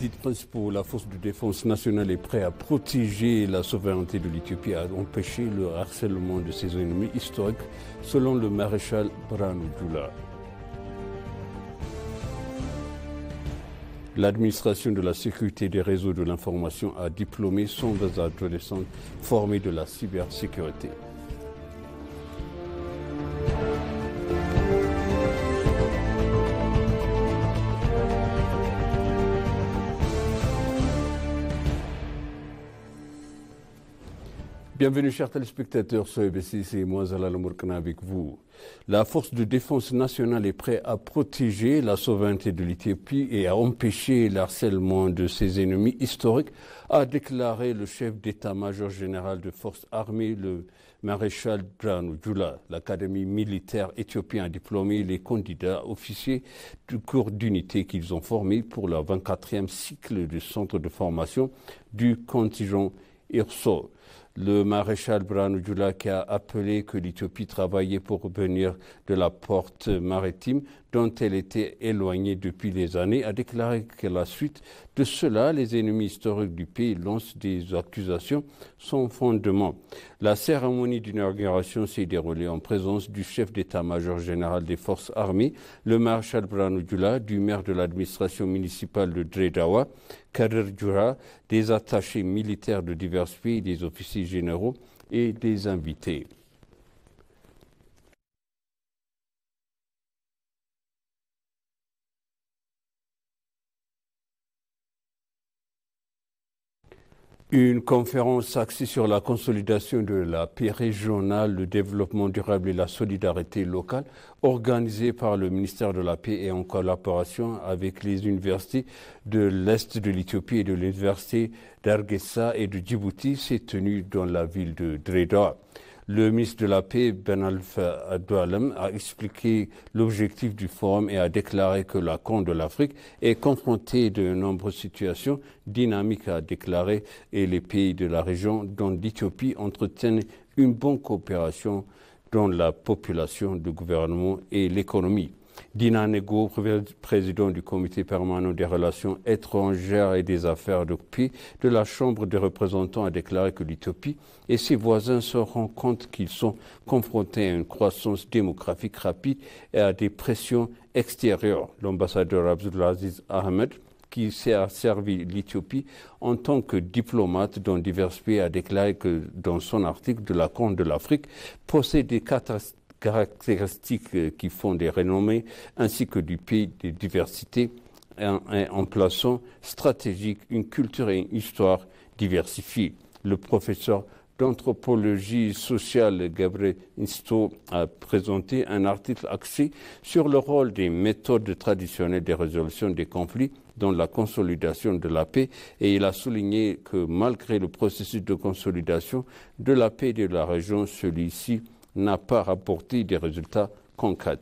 les principaux, la force de défense nationale est prête à protéger la souveraineté de l'Éthiopie, à empêcher le harcèlement de ses ennemis historiques, selon le maréchal Dula. L'administration de la sécurité des réseaux de l'information a diplômé des adolescents formés de la cybersécurité. Bienvenue, chers téléspectateurs. sur c'est moi, avec vous. La force de défense nationale est prête à protéger la souveraineté de l'Éthiopie et à empêcher l'harcèlement de ses ennemis historiques, a déclaré le chef d'état-major général de force armées, le maréchal Djanou Djoula. L'académie militaire éthiopienne a diplômé les candidats officiers du cours d'unité qu'ils ont formé pour le 24e cycle du centre de formation du contingent IRSO le maréchal Branujula qui a appelé que l'Éthiopie travaillait pour revenir de la porte maritime dont elle était éloignée depuis des années, a déclaré qu'à la suite de cela, les ennemis historiques du pays lancent des accusations sans fondement. La cérémonie d'inauguration s'est déroulée en présence du chef d'état-major général des forces armées, le maréchal Branudula, du maire de l'administration municipale de Dredawa, Kader Dura, des attachés militaires de divers pays, des officiers généraux et des invités. Une conférence axée sur la consolidation de la paix régionale, le développement durable et la solidarité locale, organisée par le ministère de la Paix et en collaboration avec les universités de l'Est de l'Éthiopie et de l'université d'Argessa et de Djibouti, s'est tenue dans la ville de Dreda le ministre de la Paix, Ben Alpha Adoualem, a expliqué l'objectif du forum et a déclaré que la Corne de l'Afrique est confrontée de nombreuses situations dynamiques, a déclaré, et les pays de la région, dont l'Éthiopie, entretiennent une bonne coopération dans la population, le gouvernement et l'économie. Dina Nego, président du comité permanent des relations étrangères et des affaires de pays de la Chambre des représentants, a déclaré que l'Éthiopie et ses voisins se rendent compte qu'ils sont confrontés à une croissance démographique rapide et à des pressions extérieures. L'ambassadeur Abdulaziz Ahmed qui s'est servi l'Éthiopie en tant que diplomate dans divers pays a déclaré que dans son article de la Cour de l'Afrique, possède des catastrophes caractéristiques euh, qui font des renommées, ainsi que du pays de diversité, en, plaçant stratégique une culture et une histoire diversifiées. Le professeur d'anthropologie sociale Gabriel Insto a présenté un article axé sur le rôle des méthodes traditionnelles de résolution des conflits dans la consolidation de la paix et il a souligné que malgré le processus de consolidation de la paix de la région, celui-ci n'a pas rapporté des résultats concrets.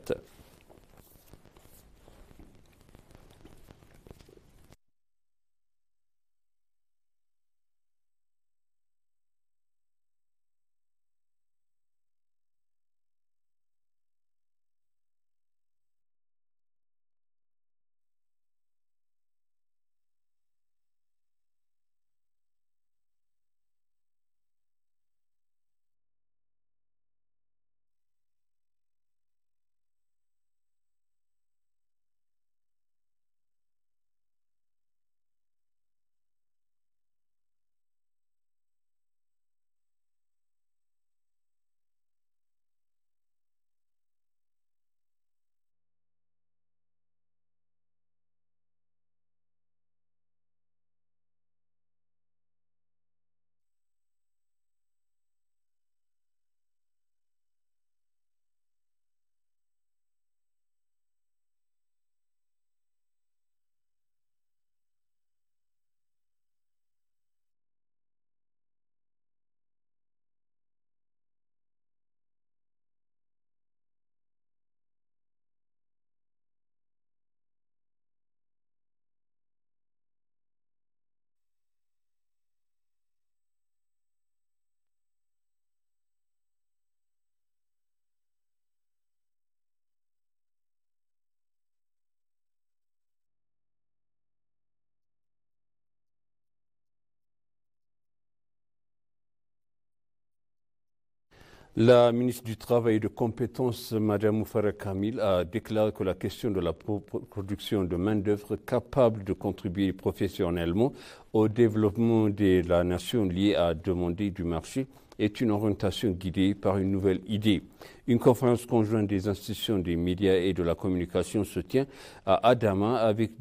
La ministre du Travail et de Compétences, Mme Moufara Kamil, a déclaré que la question de la production de main-d'œuvre capable de contribuer professionnellement au développement de la nation liée à demander du marché est une orientation guidée par une nouvelle idée. Une conférence conjointe des institutions des médias et de la communication se tient à Adama avec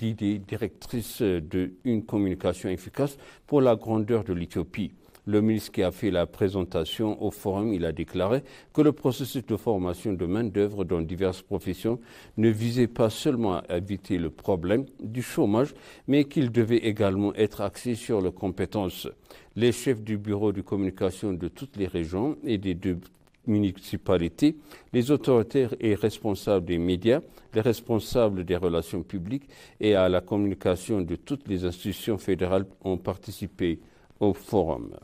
l'idée directrice d'une communication efficace pour la grandeur de l'Éthiopie. Le ministre qui a fait la présentation au forum, il a déclaré que le processus de formation de main-d'œuvre dans diverses professions ne visait pas seulement à éviter le problème du chômage, mais qu'il devait également être axé sur les compétences. Les chefs du bureau de communication de toutes les régions et des deux municipalités, les autorités et responsables des médias, les responsables des relations publiques et à la communication de toutes les institutions fédérales ont participé au forum.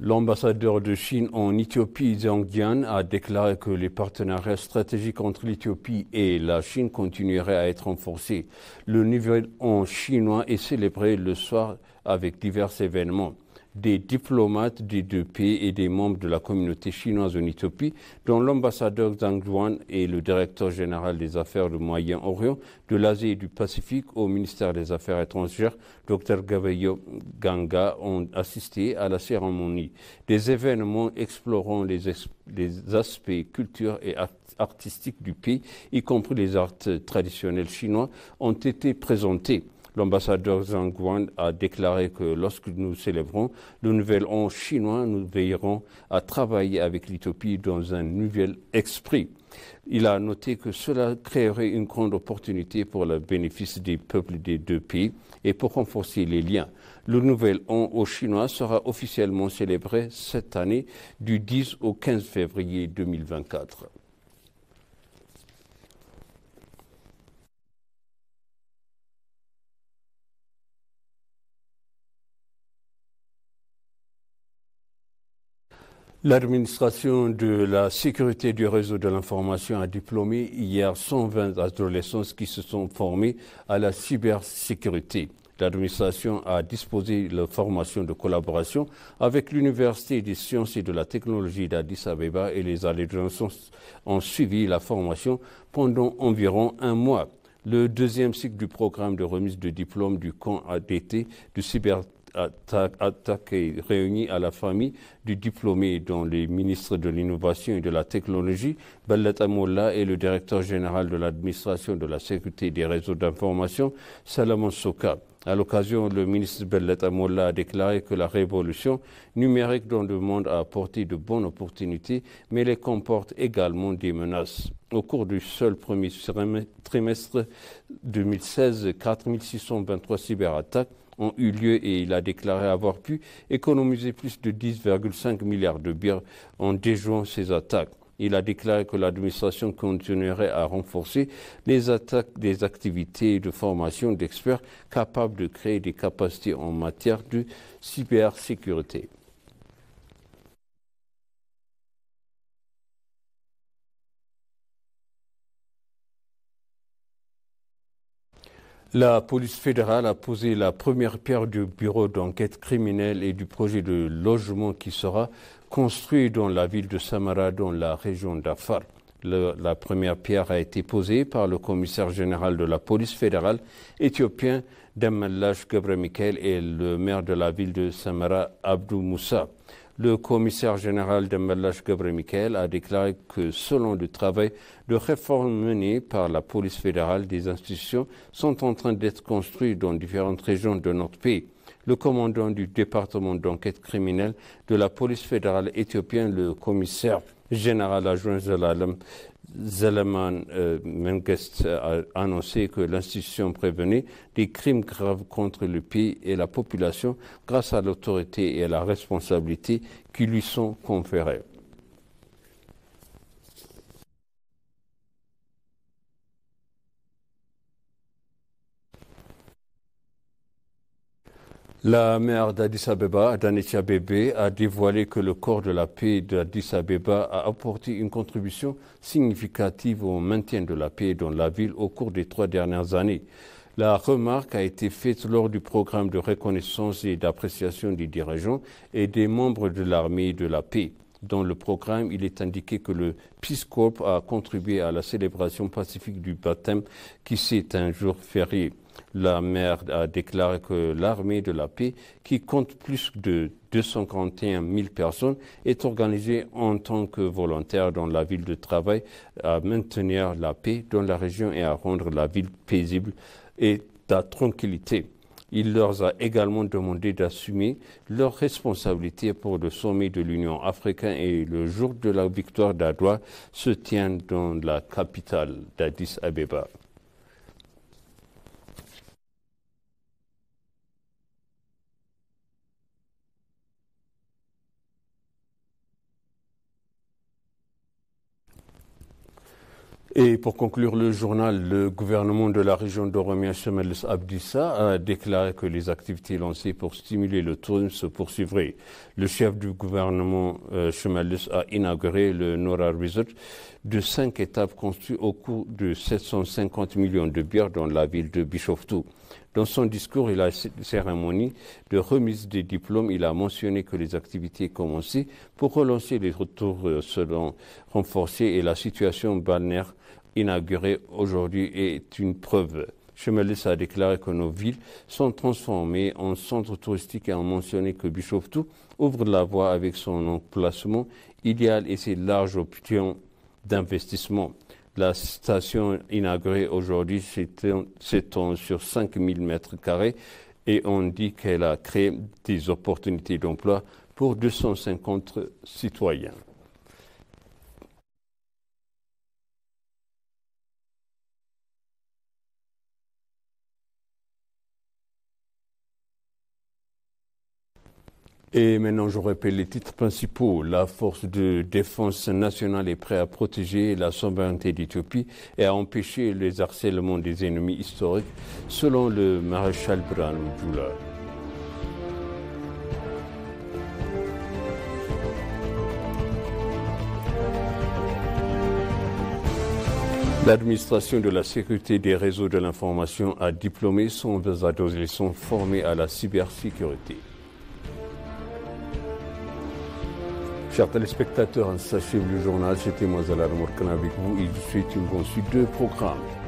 L'ambassadeur de Chine en Éthiopie, Zhang Jian, a déclaré que les partenariats stratégiques entre l'Éthiopie et la Chine continueraient à être renforcés. Le niveau en chinois est célébré le soir avec divers événements des diplomates des deux pays et des membres de la communauté chinoise en Éthiopie, dont l'ambassadeur Zhang Duan et le directeur général des affaires du Moyen-Orient, de l'Asie et du Pacifique au ministère des Affaires étrangères, Dr Gaveyo Ganga, ont assisté à la cérémonie. Des événements explorant les, aspects culturels et artistiques du pays, y compris les arts traditionnels chinois, ont été présentés. L'ambassadeur Zhang Guan a déclaré que lorsque nous célébrons le nouvel an chinois, nous veillerons à travailler avec l'Éthiopie dans un nouvel esprit. Il a noté que cela créerait une grande opportunité pour le bénéfice des peuples des deux pays et pour renforcer les liens. Le nouvel an au chinois sera officiellement célébré cette année du 10 au 15 février 2024. L'administration de la sécurité du réseau de l'information a diplômé hier 120 adolescents qui se sont formés à la cybersécurité. L'administration a disposé de formation de collaboration avec l'Université des sciences et de la technologie d'Addis Abeba et les adolescents ont suivi la formation pendant environ un mois. Le deuxième cycle du programme de remise de diplôme du camp ADT du cyber attaque et à la famille du diplômé dont les ministres de l'Innovation et de la Technologie, Bellet Amoula et le directeur général de l'administration de la sécurité des réseaux d'information, Salamon Soka. À l'occasion, le ministre Bellet Amoula a déclaré que la révolution numérique dans le monde a apporté de bonnes opportunités, mais elle comporte également des menaces. Au cours du seul premier trimestre 2016, 4623 cyberattaques ont eu lieu et il a déclaré avoir pu économiser plus de 10,5 milliards de bières en déjouant ces attaques. Il a déclaré que l'administration continuerait à renforcer les attaques des activités de formation d'experts capables de créer des capacités en matière de cybersécurité. La police fédérale a posé la première pierre du bureau d'enquête criminelle et du projet de logement qui sera construit dans la ville de Samara, dans la région d'Afar. la première pierre a été posée par le commissaire général de la police fédérale éthiopien Gabra michael et le maire de la ville de Samara, Abdou Moussa. Le commissaire général de Malache Gabriel Michael a déclaré que selon le travail de réforme menée par la police fédérale, des institutions sont en train d'être construites dans différentes régions de notre pays. Le commandant du département d'enquête criminelle de la police fédérale éthiopienne, le commissaire général adjoint Zalalem Zellerman, euh, a annoncé que l'institution prévenait des crimes graves contre le pays et la population grâce à l'autorité et à la responsabilité qui lui sont conférées. La mère d'Addis Abeba, Danetia Bebe, a dévoilé que le corps de la paix d'Addis Abeba a apporté une contribution significative au maintien de la paix dans la ville au cours des trois dernières années. La remarque a été faite lors du programme de reconnaissance et d'appréciation des dirigeants et des membres de l'armée de la paix. Dans le programme, il est indiqué que le Peace Corps a contribué à la célébration pacifique du baptême qui s'est un jour férié la maire a déclaré que l'armée de la paix, qui compte plus de 241 000 personnes, est organisée en tant que volontaire dans la ville de travail à maintenir la paix dans la région et à rendre la ville paisible et la tranquillité. Il leur a également demandé d'assumer leurs responsabilités pour le sommet de l'Union africaine et le jour de la victoire d'Adwa se tient dans la capitale d'Addis Abeba. Et pour conclure le journal, le gouvernement de la région d'Oromia, Chemalus Abdissa, a déclaré que les activités lancées pour stimuler le tourisme se poursuivraient. Le chef du gouvernement, euh, a inauguré le Nora Resort de cinq étapes construites au cours de 750 millions de bières dans la ville de Bishoftu. Dans son discours et la cérémonie de remise des diplômes, il a mentionné que les activités commencées pour relancer les retours euh, selon renforcés et la situation balnéaire inaugurée aujourd'hui est une preuve. Chemelis a déclaré que nos villes sont transformées en centres touristiques et a mentionné que Bishoftu ouvre la voie avec son emplacement idéal et ses larges options d'investissement. La station inaugurée aujourd'hui s'étend sur 5000 mètres carrés et on dit qu'elle a créé des opportunités d'emploi pour 250 citoyens. Et maintenant, je rappelle les titres principaux. La force de défense nationale est prête à protéger la souveraineté d'Éthiopie et à empêcher les harcèlements des ennemis historiques, selon le maréchal Bran L'administration de la sécurité des réseaux de l'information a diplômé son personnel et sont formés à la cybersécurité. Chers téléspectateurs, sachez le journal, c'était Moiselle Morkan avec vous et je vous une bonne de programme.